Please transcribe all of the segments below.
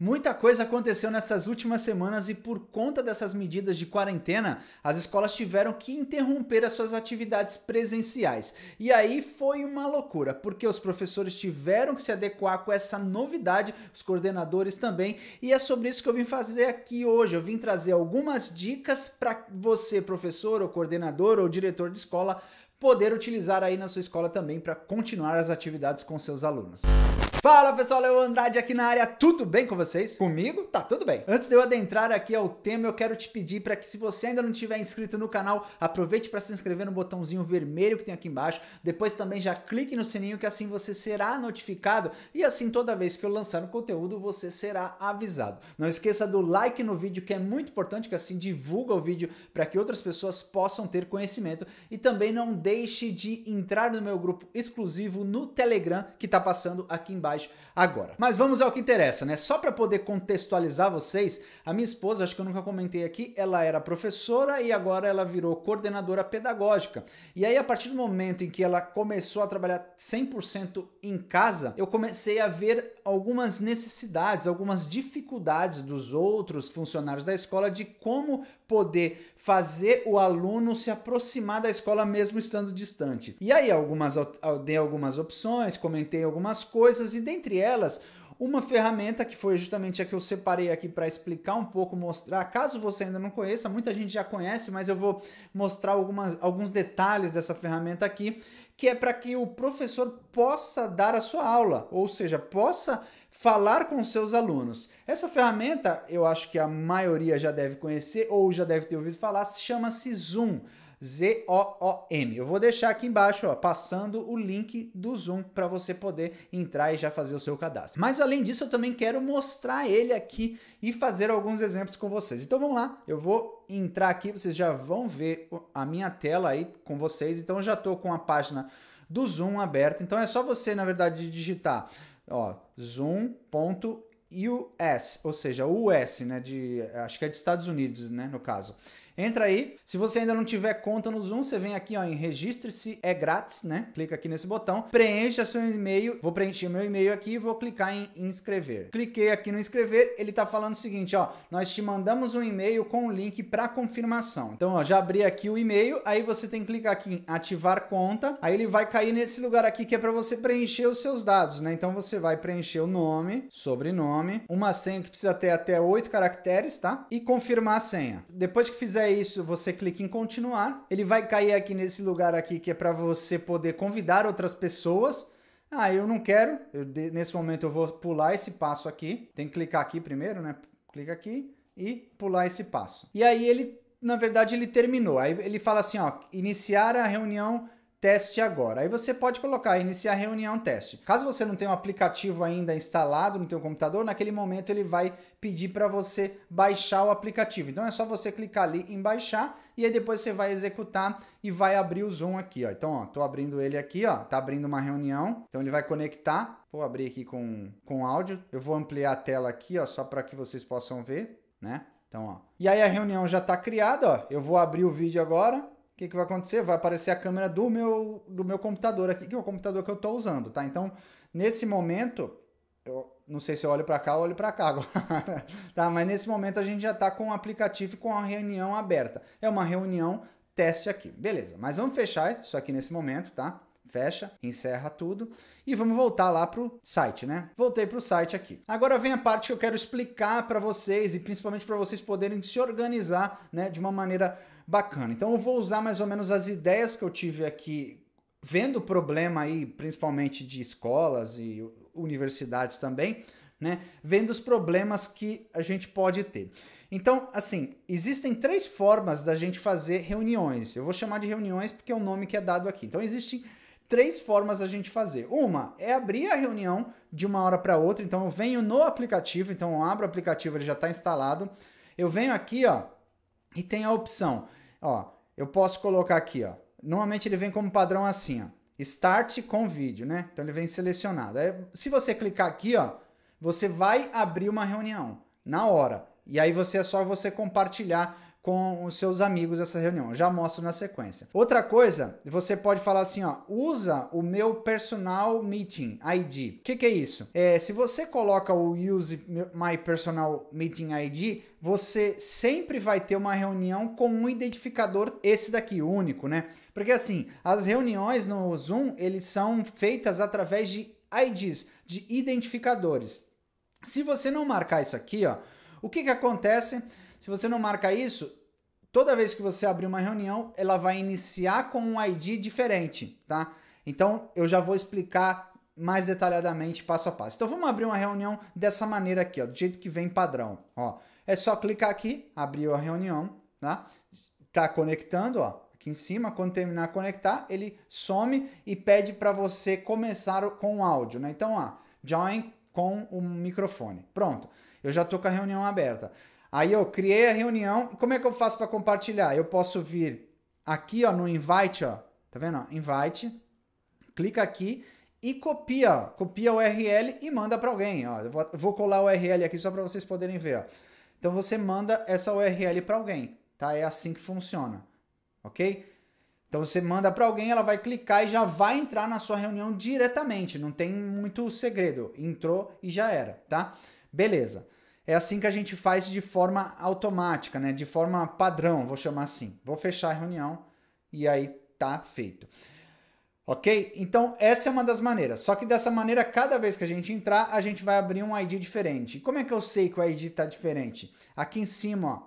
Muita coisa aconteceu nessas últimas semanas e por conta dessas medidas de quarentena, as escolas tiveram que interromper as suas atividades presenciais. E aí foi uma loucura, porque os professores tiveram que se adequar com essa novidade, os coordenadores também, e é sobre isso que eu vim fazer aqui hoje. Eu vim trazer algumas dicas para você, professor ou coordenador ou diretor de escola, poder utilizar aí na sua escola também para continuar as atividades com seus alunos. Música Fala pessoal, Leo Andrade aqui na área, tudo bem com vocês? Comigo? Tá tudo bem. Antes de eu adentrar aqui ao tema, eu quero te pedir para que se você ainda não tiver inscrito no canal, aproveite para se inscrever no botãozinho vermelho que tem aqui embaixo, depois também já clique no sininho que assim você será notificado e assim toda vez que eu lançar um conteúdo você será avisado. Não esqueça do like no vídeo que é muito importante, que assim divulga o vídeo para que outras pessoas possam ter conhecimento e também não deixe de entrar no meu grupo exclusivo no Telegram que está passando aqui embaixo agora. Mas vamos ao que interessa, né? Só para poder contextualizar vocês, a minha esposa, acho que eu nunca comentei aqui, ela era professora e agora ela virou coordenadora pedagógica. E aí a partir do momento em que ela começou a trabalhar 100% em casa, eu comecei a ver algumas necessidades, algumas dificuldades dos outros funcionários da escola de como poder fazer o aluno se aproximar da escola mesmo estando distante. E aí algumas dei algumas opções, comentei algumas coisas e dentre elas, uma ferramenta que foi justamente a que eu separei aqui para explicar um pouco, mostrar. Caso você ainda não conheça, muita gente já conhece, mas eu vou mostrar algumas, alguns detalhes dessa ferramenta aqui, que é para que o professor possa dar a sua aula, ou seja, possa falar com seus alunos. Essa ferramenta, eu acho que a maioria já deve conhecer ou já deve ter ouvido falar, chama-se Zoom. Z-O-O-M. Eu vou deixar aqui embaixo, ó, passando o link do Zoom para você poder entrar e já fazer o seu cadastro. Mas além disso, eu também quero mostrar ele aqui e fazer alguns exemplos com vocês. Então vamos lá, eu vou entrar aqui, vocês já vão ver a minha tela aí com vocês. Então eu já estou com a página do Zoom aberta. Então é só você, na verdade, digitar zoom.us, ou seja, US, né, de acho que é de Estados Unidos, né, no caso. Entra aí. Se você ainda não tiver conta no Zoom, você vem aqui ó, em Registre-se, é grátis, né? Clica aqui nesse botão, preencha seu e-mail. Vou preencher meu e-mail aqui e vou clicar em inscrever. Cliquei aqui no inscrever, ele tá falando o seguinte, ó. Nós te mandamos um e-mail com o um link para confirmação. Então, ó, já abri aqui o e-mail, aí você tem que clicar aqui em ativar conta, aí ele vai cair nesse lugar aqui que é para você preencher os seus dados, né? Então você vai preencher o nome, sobrenome, uma senha que precisa ter até oito caracteres, tá? E confirmar a senha. Depois que fizer fizer é isso, você clica em continuar. Ele vai cair aqui nesse lugar aqui que é para você poder convidar outras pessoas. Ah, eu não quero. Eu, nesse momento eu vou pular esse passo aqui. Tem que clicar aqui primeiro, né? Clica aqui e pular esse passo. E aí ele, na verdade, ele terminou. Aí ele fala assim, ó, iniciar a reunião teste agora. Aí você pode colocar iniciar reunião teste. Caso você não tenha um aplicativo ainda instalado no teu computador, naquele momento ele vai pedir para você baixar o aplicativo. Então é só você clicar ali em baixar e aí depois você vai executar e vai abrir o Zoom aqui, ó. Então, ó, tô abrindo ele aqui, ó, tá abrindo uma reunião. Então ele vai conectar. Vou abrir aqui com com áudio. Eu vou ampliar a tela aqui, ó, só para que vocês possam ver, né? Então, ó. E aí a reunião já está criada, ó. Eu vou abrir o vídeo agora o que, que vai acontecer? Vai aparecer a câmera do meu, do meu computador aqui, que é o computador que eu estou usando, tá? Então, nesse momento, eu não sei se eu olho para cá ou olho para cá agora, tá? Mas nesse momento a gente já está com o aplicativo e com a reunião aberta. É uma reunião teste aqui, beleza. Mas vamos fechar isso aqui nesse momento, tá? fecha, encerra tudo e vamos voltar lá para o site, né? Voltei para o site aqui. Agora vem a parte que eu quero explicar para vocês e principalmente para vocês poderem se organizar, né, de uma maneira bacana. Então eu vou usar mais ou menos as ideias que eu tive aqui vendo o problema aí, principalmente de escolas e universidades também, né? Vendo os problemas que a gente pode ter. Então, assim, existem três formas da gente fazer reuniões. Eu vou chamar de reuniões porque é o nome que é dado aqui. Então, existem três formas da gente fazer. Uma é abrir a reunião de uma hora para outra. Então, eu venho no aplicativo, então eu abro o aplicativo, ele já está instalado. Eu venho aqui, ó, e tem a opção, ó, eu posso colocar aqui, ó. Normalmente ele vem como padrão assim, ó. Start com vídeo, né? Então ele vem selecionado. Aí, se você clicar aqui, ó, você vai abrir uma reunião na hora. E aí você é só você compartilhar com os seus amigos essa reunião. Eu já mostro na sequência. Outra coisa, você pode falar assim, ó, usa o meu personal meeting ID. O que, que, é isso? É, se você coloca o use my personal meeting ID, você sempre vai ter uma reunião com um identificador esse daqui único, né? Porque assim, as reuniões no Zoom, eles são feitas através de IDs, de identificadores. Se você não marcar isso aqui, ó, o que que acontece? Se você não marca isso, toda vez que você abrir uma reunião, ela vai iniciar com um ID diferente, tá? Então eu já vou explicar mais detalhadamente passo a passo. Então vamos abrir uma reunião dessa maneira aqui, ó, do jeito que vem padrão, ó. É só clicar aqui, abrir a reunião, tá? Tá conectando, ó, aqui em cima, quando terminar conectar, ele some e pede para você começar com o áudio, né? Então, ó, join com o microfone. Pronto. Eu já tô com a reunião aberta. Aí eu criei a reunião. Como é que eu faço para compartilhar? Eu posso vir aqui, ó, no invite, ó. Tá vendo? Invite. Clica aqui e copia, ó. Copia o URL e manda para alguém, ó. Eu vou, vou colar o URL aqui só para vocês poderem ver, ó. Então você manda essa URL para alguém, tá? É assim que funciona. OK? Então você manda para alguém, ela vai clicar e já vai entrar na sua reunião diretamente, não tem muito segredo. Entrou e já era, tá? Beleza. É assim que a gente faz de forma automática, né? de forma padrão, vou chamar assim. Vou fechar a reunião e aí tá feito. Ok? Então, essa é uma das maneiras. Só que dessa maneira, cada vez que a gente entrar, a gente vai abrir um ID diferente. E como é que eu sei que o ID está diferente? Aqui em cima, ó.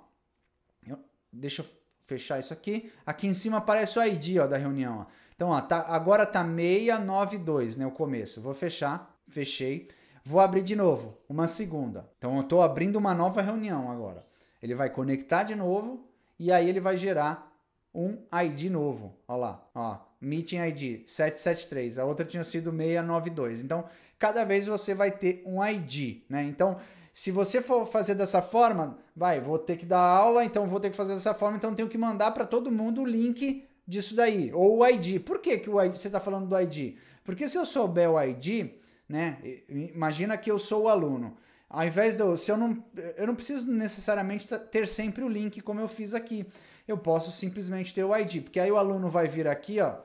Eu, deixa eu fechar isso aqui. Aqui em cima aparece o ID ó, da reunião. Ó. Então, ó, tá, agora tá 692, né? O começo. Vou fechar. Fechei. Vou abrir de novo, uma segunda. Então eu estou abrindo uma nova reunião agora. Ele vai conectar de novo e aí ele vai gerar um ID novo. Olha lá, ó, meeting ID 773, a outra tinha sido 692. Então, cada vez você vai ter um ID, né? Então, se você for fazer dessa forma, vai, vou ter que dar aula, então vou ter que fazer dessa forma, então tenho que mandar para todo mundo o link disso daí, ou o ID. Por que, que o ID, você está falando do ID? Porque se eu souber o ID, né? Imagina que eu sou o aluno. Ao invés de eu, se eu não, eu não preciso necessariamente ter sempre o link como eu fiz aqui. Eu posso simplesmente ter o ID, porque aí o aluno vai vir aqui, ó,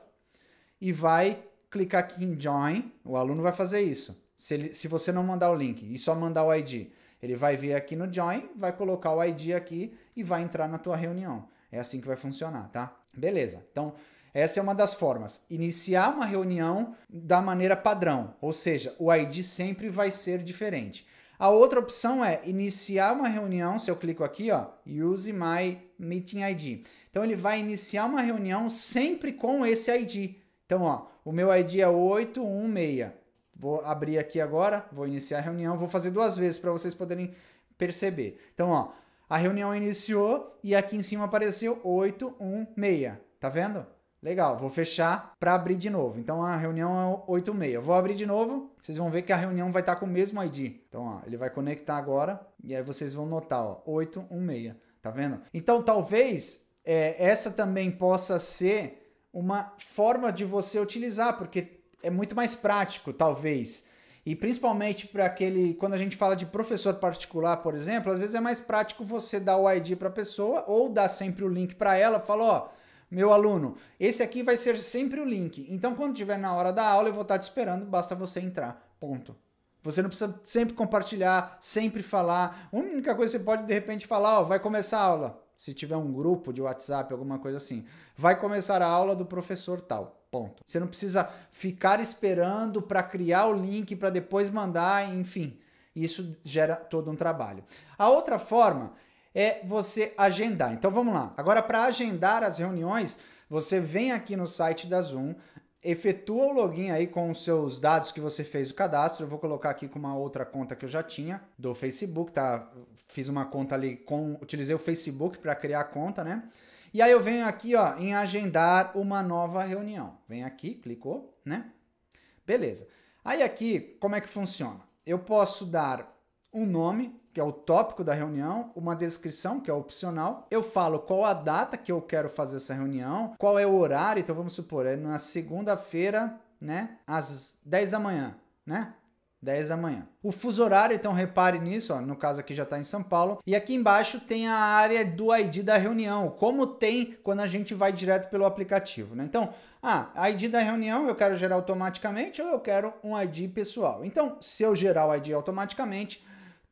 e vai clicar aqui em join. O aluno vai fazer isso. Se, ele, se você não mandar o link e só mandar o ID, ele vai vir aqui no join, vai colocar o ID aqui e vai entrar na tua reunião. É assim que vai funcionar, tá? Beleza. Então, essa é uma das formas. Iniciar uma reunião da maneira padrão, ou seja, o ID sempre vai ser diferente. A outra opção é iniciar uma reunião, se eu clico aqui, ó, use my meeting ID. Então ele vai iniciar uma reunião sempre com esse ID. Então, ó, o meu ID é 816. Vou abrir aqui agora, vou iniciar a reunião, vou fazer duas vezes para vocês poderem perceber. Então, ó, a reunião iniciou e aqui em cima apareceu 816. Tá vendo? Legal, vou fechar para abrir de novo. Então a reunião é 86. Eu vou abrir de novo, vocês vão ver que a reunião vai estar tá com o mesmo ID. Então, ó, ele vai conectar agora e aí vocês vão notar, ó, 816. Tá vendo? Então talvez é, essa também possa ser uma forma de você utilizar, porque é muito mais prático, talvez. E principalmente para aquele, quando a gente fala de professor particular, por exemplo, às vezes é mais prático você dar o ID para a pessoa ou dar sempre o link para ela, falar, ó, meu aluno, esse aqui vai ser sempre o link. Então, quando tiver na hora da aula, eu vou estar te esperando, basta você entrar. Ponto. Você não precisa sempre compartilhar, sempre falar. A única coisa que você pode, de repente, falar, ó, vai começar a aula. Se tiver um grupo de WhatsApp, alguma coisa assim. Vai começar a aula do professor tal. Ponto. Você não precisa ficar esperando para criar o link, para depois mandar, enfim. Isso gera todo um trabalho. A outra forma é você agendar. Então vamos lá. Agora, para agendar as reuniões, você vem aqui no site da Zoom, efetua o login aí com os seus dados que você fez o cadastro. Eu vou colocar aqui com uma outra conta que eu já tinha do Facebook, tá? Fiz uma conta ali com, utilizei o Facebook para criar a conta, né? E aí eu venho aqui, ó, em agendar uma nova reunião. Vem aqui, clicou, né? Beleza. Aí aqui, como é que funciona? Eu posso dar um nome que é o tópico da reunião, uma descrição, que é opcional. Eu falo qual a data que eu quero fazer essa reunião, qual é o horário, então vamos supor, é na segunda-feira, né, às 10 da manhã, né? 10 da manhã. O fuso horário, então repare nisso, ó, no caso aqui já está em São Paulo. E aqui embaixo tem a área do ID da reunião, como tem quando a gente vai direto pelo aplicativo. Né? Então, ah, ID da reunião eu quero gerar automaticamente ou eu quero um ID pessoal. Então, se eu gerar o ID automaticamente,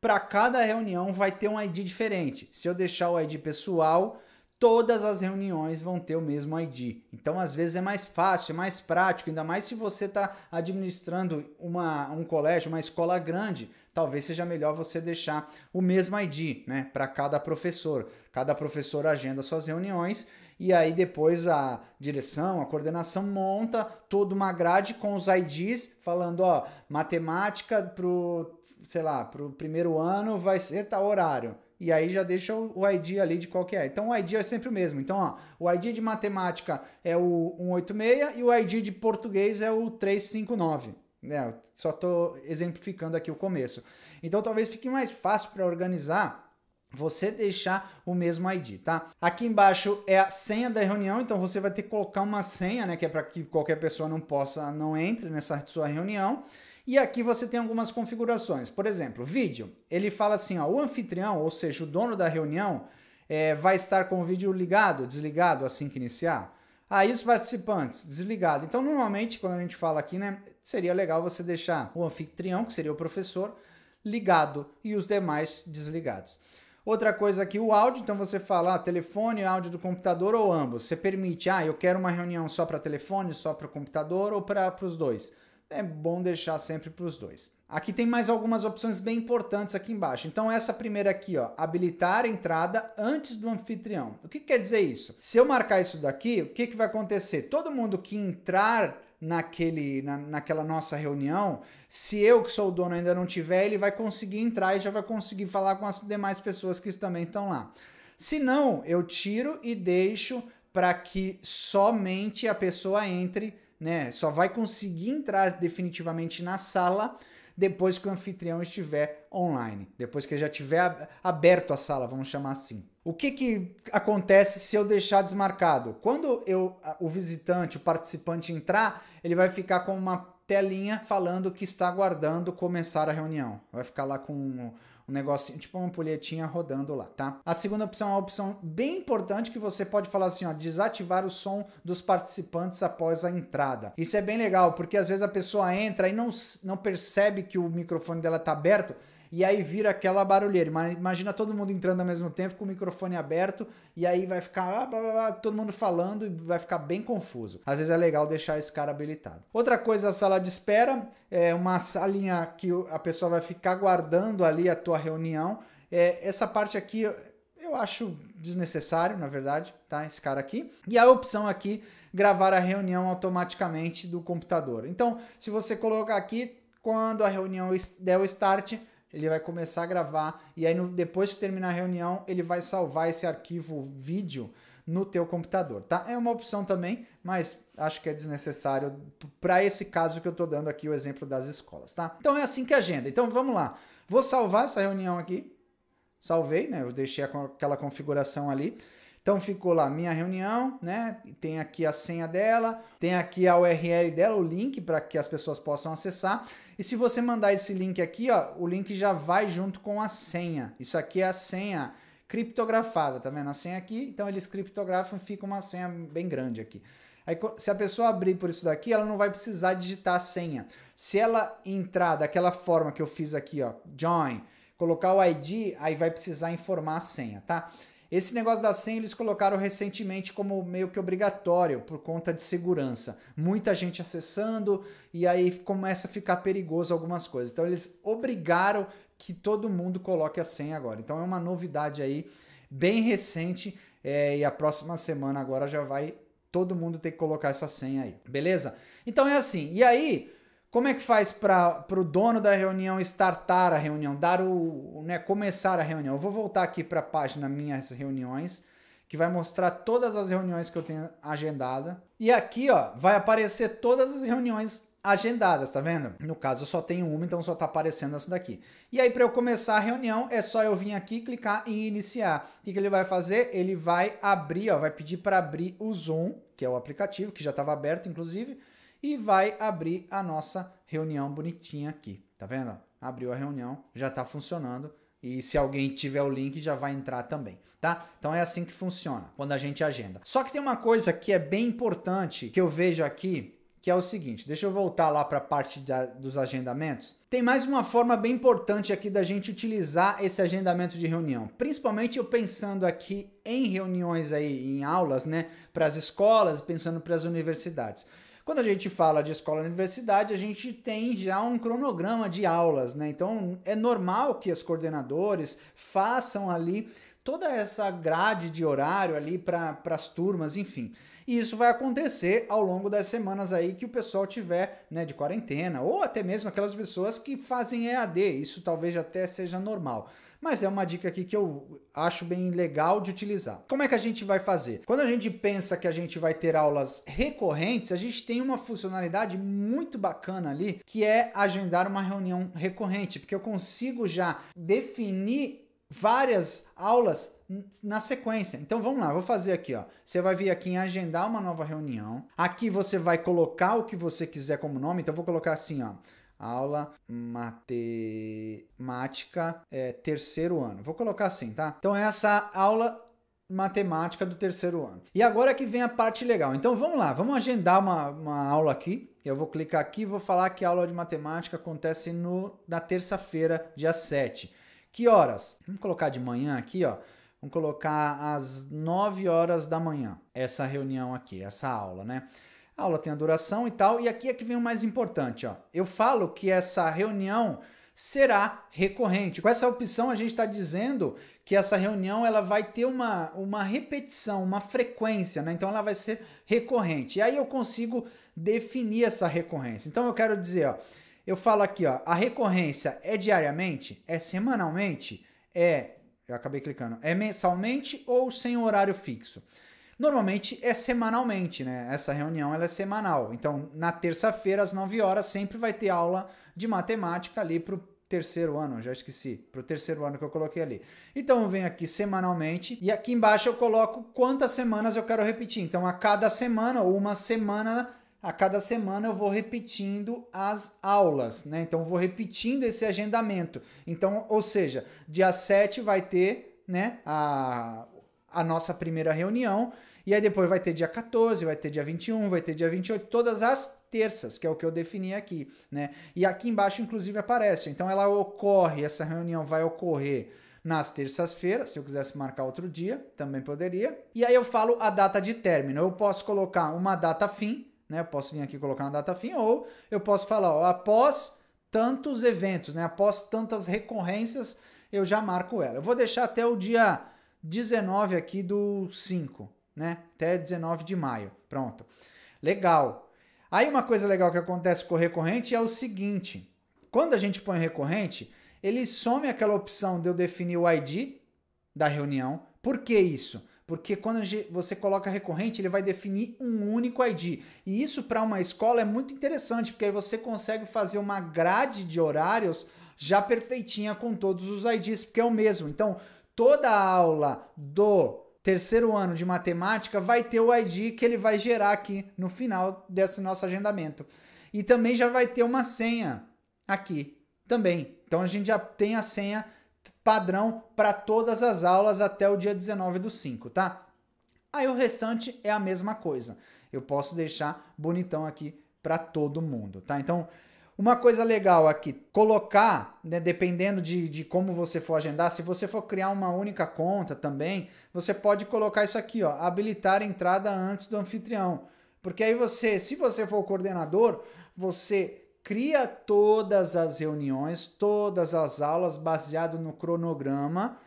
para cada reunião vai ter um ID diferente. Se eu deixar o ID pessoal, todas as reuniões vão ter o mesmo ID. Então, às vezes é mais fácil, é mais prático, ainda mais se você está administrando uma, um colégio, uma escola grande, talvez seja melhor você deixar o mesmo ID, né, para cada professor. Cada professor agenda suas reuniões e aí depois a direção, a coordenação monta toda uma grade com os IDs falando, ó, matemática pro sei lá, para o primeiro ano vai ser tal horário. E aí já deixa o ID ali de qual que é. Então o ID é sempre o mesmo. Então, ó, o ID de matemática é o 186 e o ID de português é o 359. Né? Só estou exemplificando aqui o começo. Então talvez fique mais fácil para organizar você deixar o mesmo ID, tá? Aqui embaixo é a senha da reunião, então você vai ter que colocar uma senha, né, que é para que qualquer pessoa não possa não entre nessa sua reunião. E aqui você tem algumas configurações. Por exemplo, vídeo. Ele fala assim, ó, o anfitrião, ou seja, o dono da reunião, é, vai estar com o vídeo ligado, desligado assim que iniciar. Aí ah, os participantes, desligado. Então, normalmente, quando a gente fala aqui, né, seria legal você deixar o anfitrião, que seria o professor, ligado e os demais desligados. Outra coisa aqui, o áudio, então você fala ah, telefone, áudio do computador ou ambos. Você permite, ah, eu quero uma reunião só para telefone, só para o computador ou para os dois é bom deixar sempre para os dois. Aqui tem mais algumas opções bem importantes aqui embaixo. Então essa primeira aqui, ó, habilitar a entrada antes do anfitrião. O que, que quer dizer isso? Se eu marcar isso daqui, o que, que vai acontecer? Todo mundo que entrar naquele, na, naquela nossa reunião, se eu que sou o dono ainda não tiver, ele vai conseguir entrar e já vai conseguir falar com as demais pessoas que também estão lá. Se não, eu tiro e deixo para que somente a pessoa entre né? Só vai conseguir entrar definitivamente na sala depois que o anfitrião estiver online, depois que já tiver aberto a sala, vamos chamar assim. O que, que acontece se eu deixar desmarcado? Quando eu, o visitante, o participante entrar, ele vai ficar com uma telinha falando que está aguardando começar a reunião. Vai ficar lá com um negócio, tipo uma ampulhetinha rodando lá, tá? A segunda opção é uma opção bem importante que você pode falar assim, ó, desativar o som dos participantes após a entrada. Isso é bem legal, porque às vezes a pessoa entra e não, não percebe que o microfone dela tá aberto, e aí vira aquela barulheira. Imagina todo mundo entrando ao mesmo tempo com o microfone aberto e aí vai ficar blá, blá, blá, todo mundo falando e vai ficar bem confuso. Às vezes é legal deixar esse cara habilitado. Outra coisa, a sala de espera é uma salinha que a pessoa vai ficar guardando ali a tua reunião. É, essa parte aqui eu acho desnecessário, na verdade, tá? Esse cara aqui. E a opção aqui, gravar a reunião automaticamente do computador. Então, se você colocar aqui, quando a reunião der o start, ele vai começar a gravar e aí no, depois que terminar a reunião ele vai salvar esse arquivo vídeo no teu computador, tá? É uma opção também, mas acho que é desnecessário para esse caso que eu estou dando aqui o exemplo das escolas, tá? Então é assim que agenda. Então vamos lá. Vou salvar essa reunião aqui. Salvei, né? Eu deixei aquela configuração ali. Então ficou lá minha reunião, né? Tem aqui a senha dela, tem aqui a URL dela, o link para que as pessoas possam acessar. E se você mandar esse link aqui, ó, o link já vai junto com a senha. Isso aqui é a senha criptografada, tá vendo a senha aqui? Então eles criptografam e fica uma senha bem grande aqui. Aí, se a pessoa abrir por isso daqui, ela não vai precisar digitar a senha. Se ela entrar daquela forma que eu fiz aqui, ó, join, colocar o ID, aí vai precisar informar a senha, tá? Esse negócio da senha eles colocaram recentemente como meio que obrigatório por conta de segurança. Muita gente acessando e aí começa a ficar perigoso algumas coisas. Então eles obrigaram que todo mundo coloque a senha agora. Então é uma novidade aí bem recente é, e a próxima semana agora já vai todo mundo ter que colocar essa senha aí, beleza? Então é assim. E aí como é que faz para o dono da reunião startar a reunião, dar o, né, começar a reunião? Eu vou voltar aqui para a página minhas reuniões, que vai mostrar todas as reuniões que eu tenho agendada. E aqui, ó, vai aparecer todas as reuniões agendadas, tá vendo? No caso, eu só tenho uma, então só tá aparecendo essa daqui. E aí, para eu começar a reunião, é só eu vir aqui, clicar em iniciar. O que, que ele vai fazer? Ele vai abrir, ó, vai pedir para abrir o Zoom, que é o aplicativo, que já estava aberto, inclusive e vai abrir a nossa reunião bonitinha aqui. Tá vendo? Abriu a reunião, já está funcionando. E se alguém tiver o link, já vai entrar também, tá? Então é assim que funciona quando a gente agenda. Só que tem uma coisa que é bem importante que eu vejo aqui, que é o seguinte: deixa eu voltar lá para a parte da, dos agendamentos. Tem mais uma forma bem importante aqui da gente utilizar esse agendamento de reunião. Principalmente eu pensando aqui em reuniões aí, em aulas, né? Para as escolas, pensando para as universidades. Quando a gente fala de escola e universidade, a gente tem já um cronograma de aulas, né? Então é normal que os coordenadores façam ali toda essa grade de horário ali para as turmas, enfim. E isso vai acontecer ao longo das semanas aí que o pessoal tiver né, de quarentena, ou até mesmo aquelas pessoas que fazem EAD, isso talvez até seja normal mas é uma dica aqui que eu acho bem legal de utilizar. Como é que a gente vai fazer? Quando a gente pensa que a gente vai ter aulas recorrentes, a gente tem uma funcionalidade muito bacana ali, que é agendar uma reunião recorrente, porque eu consigo já definir várias aulas na sequência. Então vamos lá, vou fazer aqui, ó. Você vai vir aqui em agendar uma nova reunião. Aqui você vai colocar o que você quiser como nome. Então vou colocar assim, ó aula matemática é, terceiro ano. Vou colocar assim, tá? Então essa aula matemática do terceiro ano. E agora é que vem a parte legal. Então vamos lá, vamos agendar uma, uma aula aqui. Eu vou clicar aqui e vou falar que a aula de matemática acontece no, na terça-feira, dia 7. Que horas? Vamos colocar de manhã aqui, ó. Vamos colocar às 9 horas da manhã, essa reunião aqui, essa aula, né? a aula tem a duração e tal. E aqui é que vem o mais importante, ó. Eu falo que essa reunião será recorrente. Com essa opção, a gente está dizendo que essa reunião ela vai ter uma, uma repetição, uma frequência, né? Então ela vai ser recorrente. E aí eu consigo definir essa recorrência. Então eu quero dizer, ó, eu falo aqui, ó, a recorrência é diariamente? É semanalmente? É. Eu acabei clicando. É mensalmente ou sem horário fixo? Normalmente é semanalmente, né? Essa reunião ela é semanal. Então, na terça-feira, às 9 horas, sempre vai ter aula de matemática ali para o terceiro ano, já esqueci, para o terceiro ano que eu coloquei ali. Então eu venho aqui semanalmente e aqui embaixo eu coloco quantas semanas eu quero repetir. Então a cada semana ou uma semana, a cada semana eu vou repetindo as aulas, né? Então eu vou repetindo esse agendamento. Então, ou seja, dia 7 vai ter, né, a a nossa primeira reunião. E aí depois vai ter dia 14, vai ter dia 21, vai ter dia 28, todas as terças, que é o que eu defini aqui, né? E aqui embaixo inclusive aparece. Então ela ocorre, essa reunião vai ocorrer nas terças-feiras, se eu quisesse marcar outro dia, também poderia. E aí eu falo a data de término. Eu posso colocar uma data fim, né? Eu posso vir aqui colocar uma data fim ou eu posso falar, ó, após tantos eventos, né? Após tantas recorrências, eu já marco ela. Eu vou deixar até o dia 19 aqui do 5, né? Até 19 de maio. Pronto. Legal. Aí uma coisa legal que acontece com o recorrente é o seguinte: quando a gente põe recorrente, ele some aquela opção de eu definir o ID da reunião. Por que isso? Porque quando você coloca recorrente, ele vai definir um único ID. E isso para uma escola é muito interessante, porque aí você consegue fazer uma grade de horários já perfeitinha com todos os IDs, porque é o mesmo. Então, Toda aula do terceiro ano de matemática vai ter o ID que ele vai gerar aqui no final desse nosso agendamento. E também já vai ter uma senha aqui também. Então a gente já tem a senha padrão para todas as aulas até o dia 19 do 5, tá? Aí o restante é a mesma coisa. Eu posso deixar bonitão aqui para todo mundo, tá? Então, uma coisa legal aqui, colocar, né, dependendo de, de como você for agendar, se você for criar uma única conta também, você pode colocar isso aqui, ó, habilitar a entrada antes do anfitrião. Porque aí você, se você for o coordenador, você cria todas as reuniões, todas as aulas baseado no cronograma,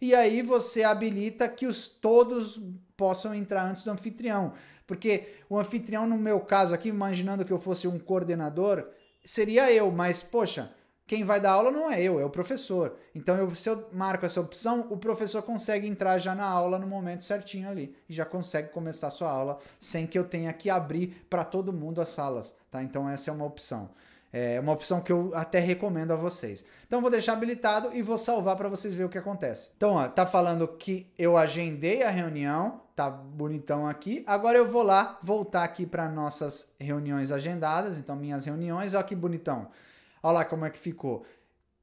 e aí você habilita que os todos possam entrar antes do anfitrião. Porque o anfitrião, no meu caso aqui, imaginando que eu fosse um coordenador, seria eu, mas poxa, quem vai dar aula não é eu, é o professor. Então, eu, se eu marco essa opção, o professor consegue entrar já na aula no momento certinho ali e já consegue começar a sua aula sem que eu tenha que abrir para todo mundo as salas, tá? Então, essa é uma opção. É uma opção que eu até recomendo a vocês. Então vou deixar habilitado e vou salvar para vocês verem o que acontece. Então, ó, tá falando que eu agendei a reunião, tá bonitão aqui. Agora eu vou lá voltar aqui para nossas reuniões agendadas, então minhas reuniões, ó que bonitão. Olha lá como é que ficou.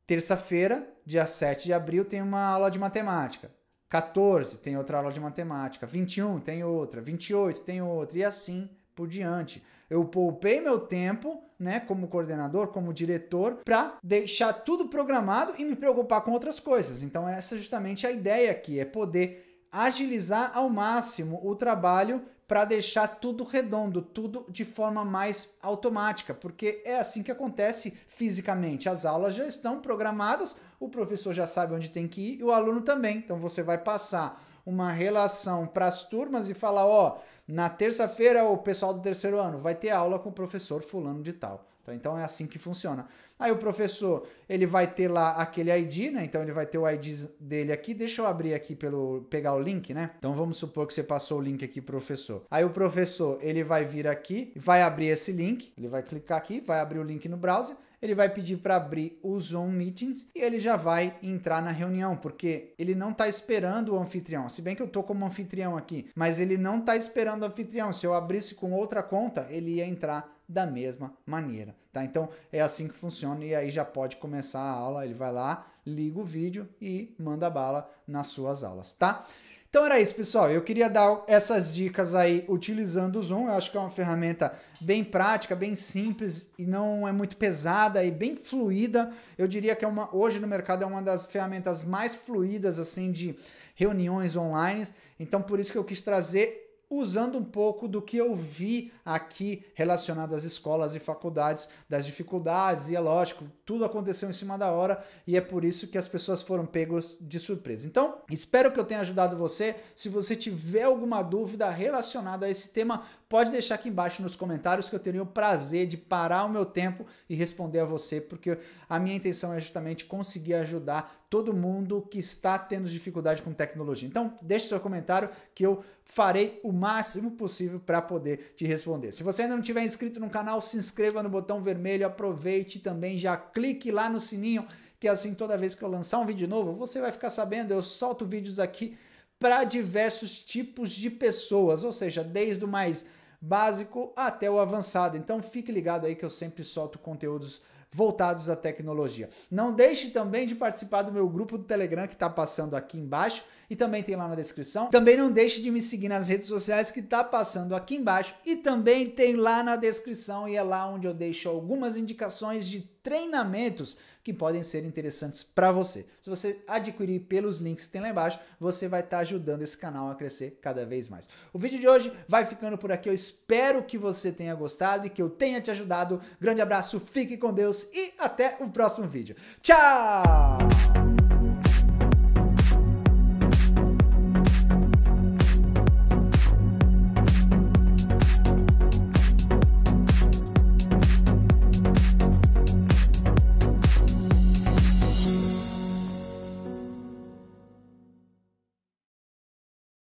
Terça-feira, dia 7 de abril, tem uma aula de matemática. 14 tem outra aula de matemática, 21 tem outra, 28 tem outra e assim por diante. Eu poupei meu tempo, né, como coordenador, como diretor, para deixar tudo programado e me preocupar com outras coisas. Então essa é justamente a ideia aqui, é poder agilizar ao máximo o trabalho para deixar tudo redondo, tudo de forma mais automática, porque é assim que acontece fisicamente. As aulas já estão programadas, o professor já sabe onde tem que ir e o aluno também. Então você vai passar uma relação para as turmas e falar, ó, oh, na terça-feira, o pessoal do terceiro ano vai ter aula com o professor fulano de tal. Tá, então é assim que funciona. Aí o professor, ele vai ter lá aquele ID, né? Então ele vai ter o ID dele aqui. Deixa eu abrir aqui pelo pegar o link, né? Então vamos supor que você passou o link aqui professor. Aí o professor, ele vai vir aqui, vai abrir esse link, ele vai clicar aqui, vai abrir o link no browser ele vai pedir para abrir o Zoom Meetings e ele já vai entrar na reunião, porque ele não está esperando o anfitrião. Se bem que eu estou como anfitrião aqui, mas ele não está esperando o anfitrião. Se eu abrisse com outra conta, ele ia entrar da mesma maneira, tá? Então é assim que funciona e aí já pode começar a aula. Ele vai lá, liga o vídeo e manda bala nas suas aulas, tá? Então era isso, pessoal. Eu queria dar essas dicas aí utilizando o Zoom. Eu acho que é uma ferramenta bem prática, bem simples e não é muito pesada e bem fluida. Eu diria que é uma, hoje no mercado é uma das ferramentas mais fluidas assim de reuniões online. Então por isso que eu quis trazer usando um pouco do que eu vi aqui relacionado às escolas e faculdades, das dificuldades, e é lógico, tudo aconteceu em cima da hora e é por isso que as pessoas foram pegas de surpresa. Então, espero que eu tenha ajudado você. Se você tiver alguma dúvida relacionada a esse tema, pode deixar aqui embaixo nos comentários que eu teria o prazer de parar o meu tempo e responder a você, porque a minha intenção é justamente conseguir ajudar todo mundo que está tendo dificuldade com tecnologia. Então, deixe seu comentário que eu farei o máximo possível para poder te responder. Se você ainda não tiver inscrito no canal, se inscreva no botão vermelho, aproveite também já clique lá no sininho, que é assim toda vez que eu lançar um vídeo novo, você vai ficar sabendo, eu solto vídeos aqui para diversos tipos de pessoas, ou seja, desde o mais básico até o avançado. Então fique ligado aí que eu sempre solto conteúdos voltados à tecnologia. Não deixe também de participar do meu grupo do Telegram que está passando aqui embaixo e também tem lá na descrição. Também não deixe de me seguir nas redes sociais que tá passando aqui embaixo e também tem lá na descrição e é lá onde eu deixo algumas indicações de treinamentos que podem ser interessantes para você. Se você adquirir pelos links que tem lá embaixo, você vai estar tá ajudando esse canal a crescer cada vez mais. O vídeo de hoje vai ficando por aqui. Eu espero que você tenha gostado e que eu tenha te ajudado. Grande abraço, fique com Deus e até o próximo vídeo. Tchau!